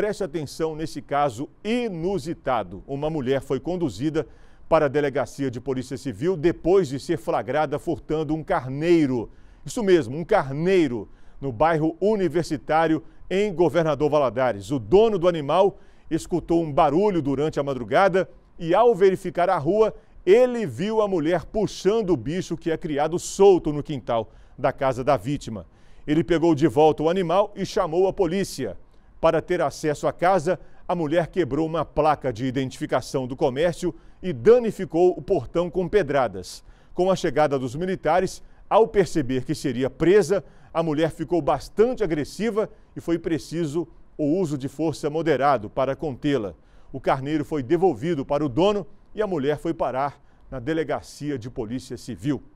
preste atenção nesse caso inusitado. Uma mulher foi conduzida para a delegacia de polícia civil depois de ser flagrada furtando um carneiro. Isso mesmo, um carneiro, no bairro Universitário, em Governador Valadares. O dono do animal escutou um barulho durante a madrugada e, ao verificar a rua, ele viu a mulher puxando o bicho que é criado solto no quintal da casa da vítima. Ele pegou de volta o animal e chamou a polícia. Para ter acesso à casa, a mulher quebrou uma placa de identificação do comércio e danificou o portão com pedradas. Com a chegada dos militares, ao perceber que seria presa, a mulher ficou bastante agressiva e foi preciso o uso de força moderado para contê-la. O carneiro foi devolvido para o dono e a mulher foi parar na delegacia de polícia civil.